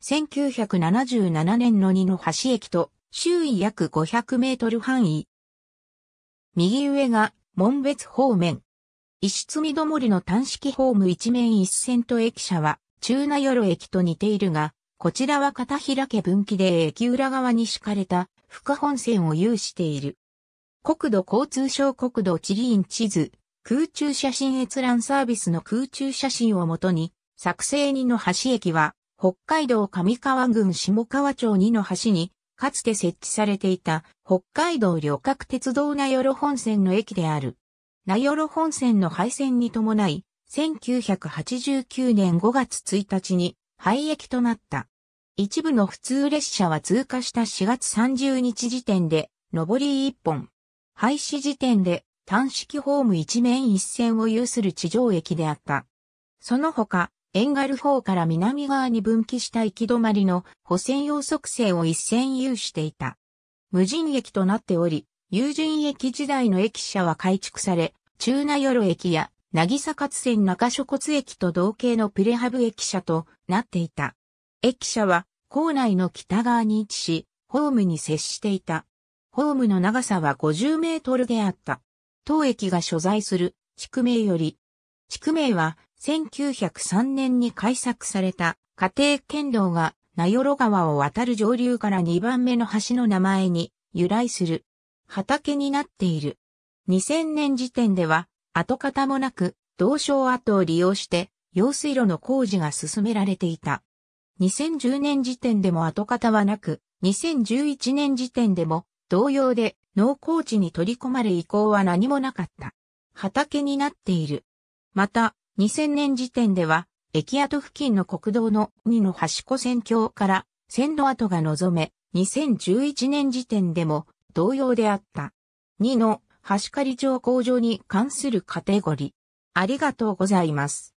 1977年の二の橋駅と周囲約500メートル範囲。右上が門別方面。石積どもりの単式ホーム一面一線と駅舎は中名寄駅と似ているが、こちらは片開け分岐で駅裏側に敷かれた深本線を有している。国土交通省国土地理院地図、空中写真閲覧サービスの空中写真をもとに、作成二の橋駅は北海道上川郡下川町2の橋に、かつて設置されていた北海道旅客鉄道名寄本線の駅である。名寄本線の廃線に伴い、1989年5月1日に廃駅となった。一部の普通列車は通過した4月30日時点で、上り1本。廃止時点で単式ホーム一面一線を有する地上駅であった。その他、ンガル方から南側に分岐した行き止まりの補線用側線を一線有していた。無人駅となっており、有人駅時代の駅舎は改築され、中名夜駅や、渚勝線中諸骨駅と同型のプレハブ駅舎となっていた。駅舎は、校内の北側に位置し、ホームに接していた。ホームの長さは50メートルであった。当駅が所在する地区名より、地区名は1903年に開作された家庭剣道が名寄川を渡る上流から2番目の橋の名前に由来する畑になっている。2000年時点では跡形もなく道床跡を利用して用水路の工事が進められていた。2010年時点でも跡形はなく、2011年時点でも同様で農耕地に取り込まれ移行は何もなかった。畑になっている。また、2000年時点では、駅跡付近の国道の2の端子線橋から線路跡が望め、2011年時点でも同様であった。2の橋仮町工場に関するカテゴリー。ありがとうございます。